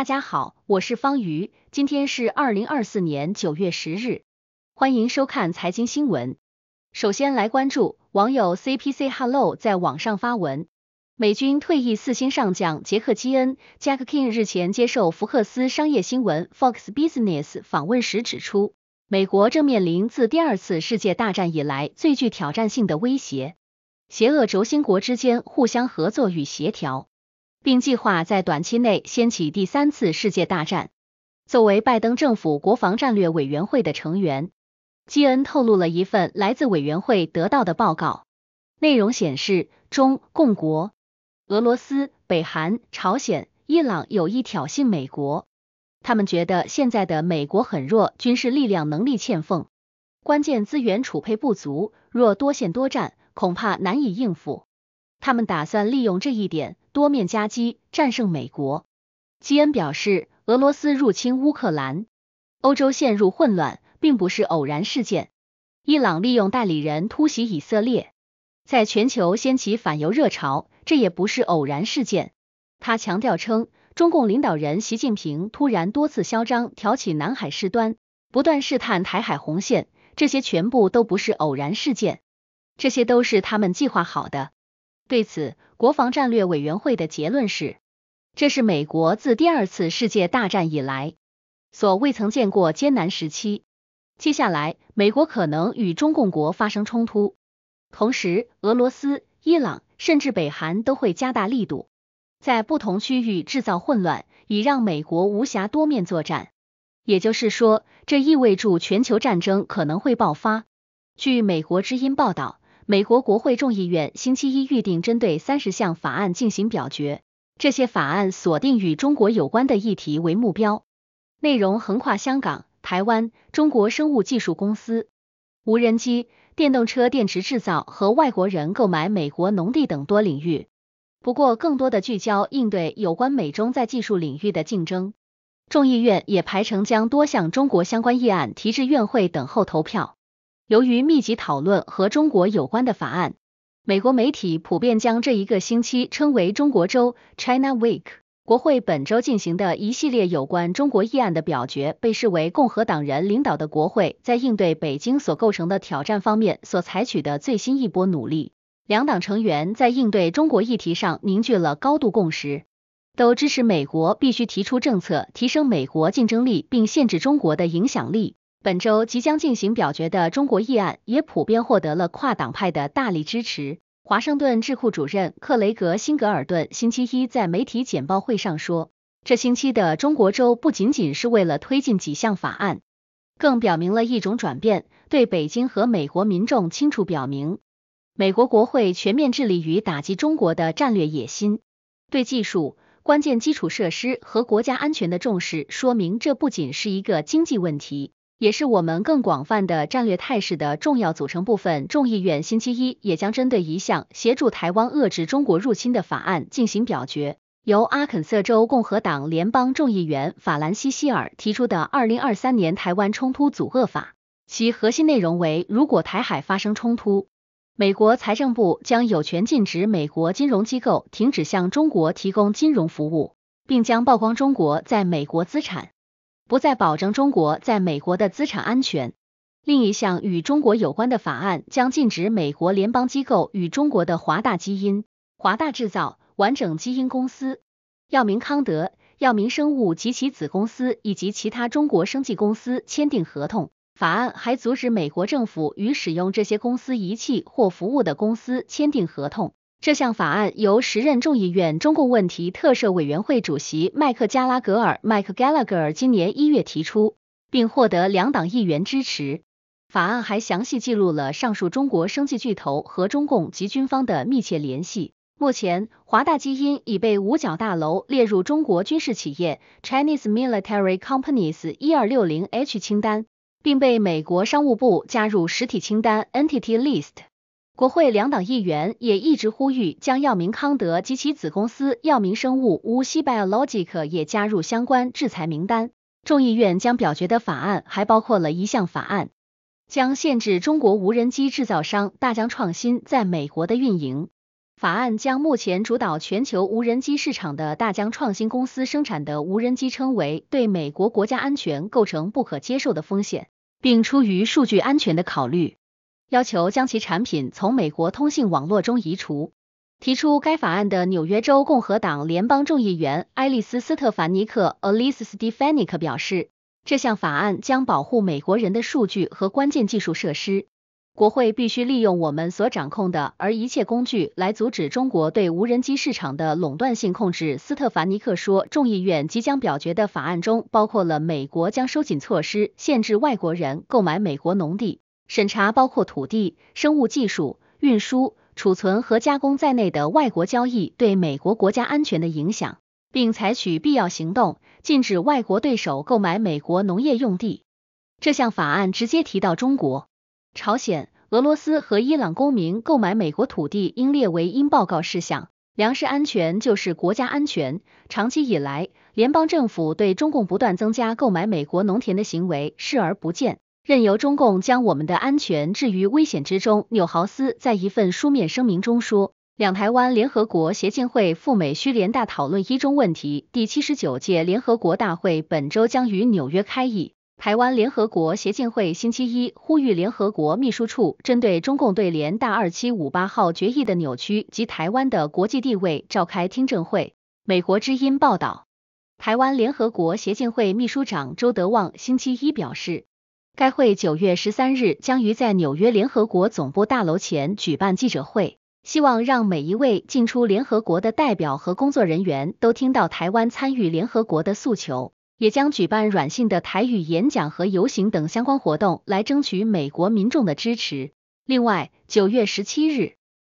大家好，我是方瑜，今天是二零二四年九月十日，欢迎收看财经新闻。首先来关注网友 CPC Hello 在网上发文，美军退役四星上将杰克·基恩 （Jack King） 日前接受福克斯商业新闻 （Fox Business） 访问时指出，美国正面临自第二次世界大战以来最具挑战性的威胁，邪恶轴心国之间互相合作与协调。并计划在短期内掀起第三次世界大战。作为拜登政府国防战略委员会的成员，基恩透露了一份来自委员会得到的报告，内容显示，中共国、俄罗斯、北韩、朝鲜、伊朗有意挑衅美国。他们觉得现在的美国很弱，军事力量能力欠奉，关键资源储备不足，若多线多战，恐怕难以应付。他们打算利用这一点，多面夹击，战胜美国。基恩表示，俄罗斯入侵乌克兰，欧洲陷入混乱，并不是偶然事件；伊朗利用代理人突袭以色列，在全球掀起反犹热潮，这也不是偶然事件。他强调称，中共领导人习近平突然多次嚣张挑起南海事端，不断试探台海红线，这些全部都不是偶然事件，这些都是他们计划好的。对此，国防战略委员会的结论是，这是美国自第二次世界大战以来所未曾见过艰难时期。接下来，美国可能与中共国发生冲突，同时，俄罗斯、伊朗甚至北韩都会加大力度，在不同区域制造混乱，以让美国无暇多面作战。也就是说，这意味着全球战争可能会爆发。据美国之音报道。美国国会众议院星期一预定针对三十项法案进行表决，这些法案锁定与中国有关的议题为目标，内容横跨香港、台湾、中国生物技术公司、无人机、电动车电池制造和外国人购买美国农地等多领域。不过，更多的聚焦应对有关美中在技术领域的竞争。众议院也排程将多项中国相关议案提至院会等候投票。由于密集讨论和中国有关的法案，美国媒体普遍将这一个星期称为“中国周 ”（China Week）。国会本周进行的一系列有关中国议案的表决，被视为共和党人领导的国会在应对北京所构成的挑战方面所采取的最新一波努力。两党成员在应对中国议题上凝聚了高度共识，都支持美国必须提出政策，提升美国竞争力，并限制中国的影响力。本周即将进行表决的中国议案也普遍获得了跨党派的大力支持。华盛顿智库主任克雷格辛格尔顿星期一在媒体简报会上说：“这星期的中国周不仅仅是为了推进几项法案，更表明了一种转变，对北京和美国民众清楚表明，美国国会全面致力于打击中国的战略野心，对技术、关键基础设施和国家安全的重视，说明这不仅是一个经济问题。”也是我们更广泛的战略态势的重要组成部分。众议院星期一也将针对一项协助台湾遏制中国入侵的法案进行表决，由阿肯色州共和党联邦众议员法兰西希尔提出的《二零二三年台湾冲突阻遏法》，其核心内容为：如果台海发生冲突，美国财政部将有权禁止美国金融机构停止向中国提供金融服务，并将曝光中国在美国资产。不再保证中国在美国的资产安全。另一项与中国有关的法案将禁止美国联邦机构与中国的华大基因、华大制造、完整基因公司、药明康德、药明生物及其子公司以及其他中国生技公司签订合同。法案还阻止美国政府与使用这些公司仪器或服务的公司签订合同。这项法案由时任众议院中共问题特设委员会主席麦克加拉格尔 （Mike Gallagher） 今年一月提出，并获得两党议员支持。法案还详细记录了上述中国生技巨头和中共及军方的密切联系。目前，华大基因已被五角大楼列入中国军事企业 （Chinese Military Companies）1260H 清单，并被美国商务部加入实体清单 （Entity List）。国会两党议员也一直呼吁将药明康德及其子公司药明生物无锡 Biologic 也加入相关制裁名单。众议院将表决的法案还包括了一项法案，将限制中国无人机制造商大疆创新在美国的运营。法案将目前主导全球无人机市场的大疆创新公司生产的无人机称为对美国国家安全构成不可接受的风险，并出于数据安全的考虑。要求将其产品从美国通信网络中移除。提出该法案的纽约州共和党联邦众议员爱丽丝·斯特凡尼克 a l i c i Stefanik） 表示，这项法案将保护美国人的数据和关键技术设施。国会必须利用我们所掌控的而一切工具来阻止中国对无人机市场的垄断性控制。斯特凡尼克说，众议院即将表决的法案中包括了美国将收紧措施，限制外国人购买美国农地。审查包括土地、生物技术、运输、储存和加工在内的外国交易对美国国家安全的影响，并采取必要行动禁止外国对手购买美国农业用地。这项法案直接提到中国、朝鲜、俄罗斯和伊朗公民购买美国土地应列为应报告事项。粮食安全就是国家安全。长期以来，联邦政府对中共不断增加购买美国农田的行为视而不见。任由中共将我们的安全置于危险之中，纽豪斯在一份书面声明中说。两台湾联合国协进会赴美，需联大讨论一中问题。第七十九届联合国大会本周将于纽约开议。台湾联合国协进会星期一呼吁联合国秘书处针对中共对联大二七五八号决议的扭曲及台湾的国际地位召开听证会。美国之音报道，台湾联合国协进会秘书长周德旺星期一表示。该会九月十三日将于在纽约联合国总部大楼前举办记者会，希望让每一位进出联合国的代表和工作人员都听到台湾参与联合国的诉求。也将举办软性的台语演讲和游行等相关活动，来争取美国民众的支持。另外，九月十七日，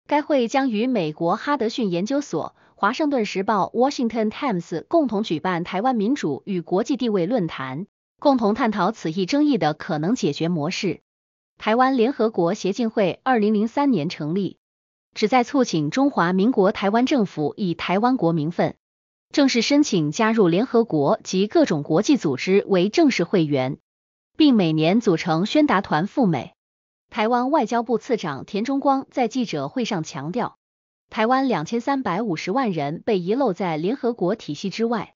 该会将与美国哈德逊研究所、华盛顿时报 （Washington Times） 共同举办“台湾民主与国际地位”论坛。共同探讨此一争议的可能解决模式。台湾联合国协进会二零零三年成立，旨在促请中华民国台湾政府以台湾国民份正式申请加入联合国及各种国际组织为正式会员，并每年组成宣达团赴美。台湾外交部次长田中光在记者会上强调，台湾两千三百五十万人被遗漏在联合国体系之外。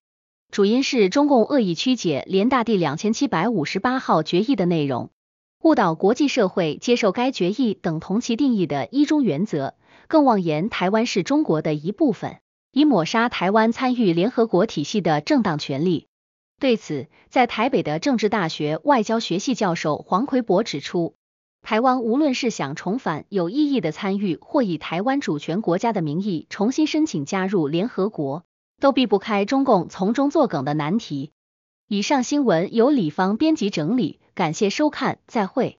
主因是中共恶意曲解联大第两千七百五十八号决议的内容，误导国际社会接受该决议等同其定义的一中原则，更妄言台湾是中国的一部分，以抹杀台湾参与联合国体系的正当权利。对此，在台北的政治大学外交学系教授黄奎博指出，台湾无论是想重返有意义的参与，或以台湾主权国家的名义重新申请加入联合国。都避不开中共从中作梗的难题。以上新闻由李芳编辑整理，感谢收看，再会。